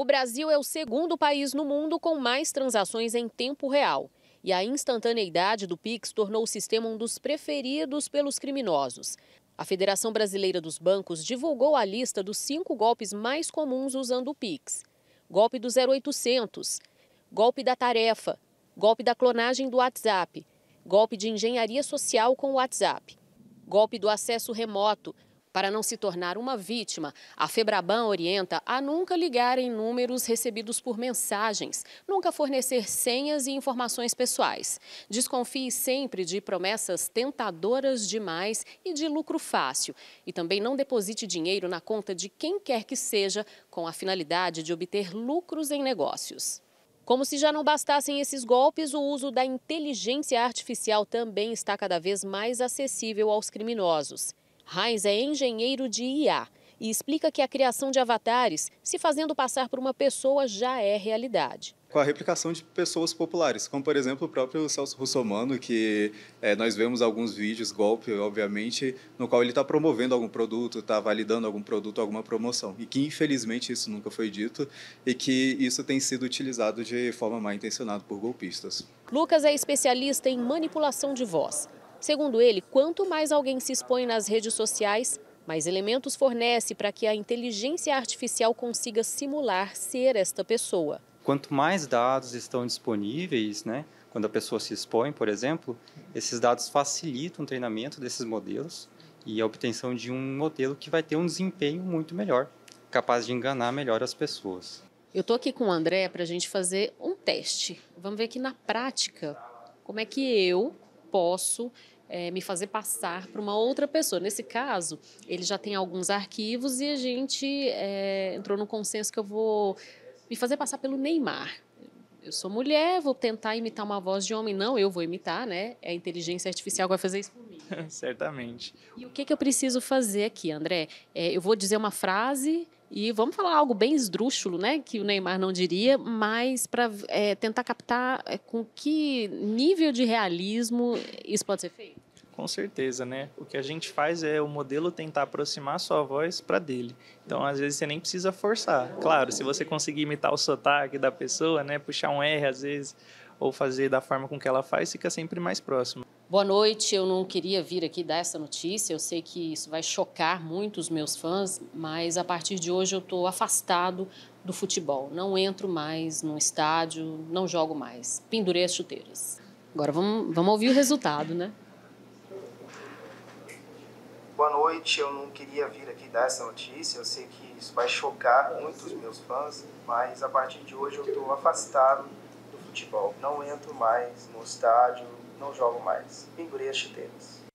O Brasil é o segundo país no mundo com mais transações em tempo real. E a instantaneidade do Pix tornou o sistema um dos preferidos pelos criminosos. A Federação Brasileira dos Bancos divulgou a lista dos cinco golpes mais comuns usando o Pix: golpe do 0800, golpe da tarefa, golpe da clonagem do WhatsApp, golpe de engenharia social com o WhatsApp, golpe do acesso remoto, para não se tornar uma vítima, a Febraban orienta a nunca ligar em números recebidos por mensagens, nunca fornecer senhas e informações pessoais. Desconfie sempre de promessas tentadoras demais e de lucro fácil. E também não deposite dinheiro na conta de quem quer que seja com a finalidade de obter lucros em negócios. Como se já não bastassem esses golpes, o uso da inteligência artificial também está cada vez mais acessível aos criminosos. Heinz é engenheiro de IA e explica que a criação de avatares, se fazendo passar por uma pessoa, já é realidade. Com a replicação de pessoas populares, como por exemplo o próprio Celso Russomano, que é, nós vemos alguns vídeos, golpe, obviamente, no qual ele está promovendo algum produto, está validando algum produto, alguma promoção. E que infelizmente isso nunca foi dito e que isso tem sido utilizado de forma mal intencionada por golpistas. Lucas é especialista em manipulação de voz. Segundo ele, quanto mais alguém se expõe nas redes sociais, mais elementos fornece para que a inteligência artificial consiga simular ser esta pessoa. Quanto mais dados estão disponíveis, né, quando a pessoa se expõe, por exemplo, esses dados facilitam o treinamento desses modelos e a obtenção de um modelo que vai ter um desempenho muito melhor, capaz de enganar melhor as pessoas. Eu estou aqui com o André para a gente fazer um teste. Vamos ver aqui na prática como é que eu, posso é, me fazer passar para uma outra pessoa. Nesse caso, ele já tem alguns arquivos e a gente é, entrou no consenso que eu vou me fazer passar pelo Neymar. Eu sou mulher, vou tentar imitar uma voz de homem. Não, eu vou imitar, né? É a inteligência artificial que vai fazer isso por mim. Certamente. E o que, que eu preciso fazer aqui, André? É, eu vou dizer uma frase e vamos falar algo bem esdrúxulo, né? Que o Neymar não diria, mas para é, tentar captar é, com que nível de realismo isso pode ser feito. Com certeza, né? O que a gente faz é o modelo tentar aproximar a sua voz para dele. Então, às vezes, você nem precisa forçar. Claro, se você conseguir imitar o sotaque da pessoa, né? Puxar um R, às vezes, ou fazer da forma com que ela faz, fica sempre mais próximo. Boa noite. Eu não queria vir aqui dar essa notícia. Eu sei que isso vai chocar muito os meus fãs, mas a partir de hoje eu estou afastado do futebol. Não entro mais no estádio, não jogo mais. Pendurei as chuteiras. Agora vamos, vamos ouvir o resultado, né? Boa noite. Eu não queria vir aqui dar essa notícia. Eu sei que isso vai chocar muito os meus fãs, mas a partir de hoje eu estou afastado futebol, não entro mais no estádio, não jogo mais. Engurei as chuteiras.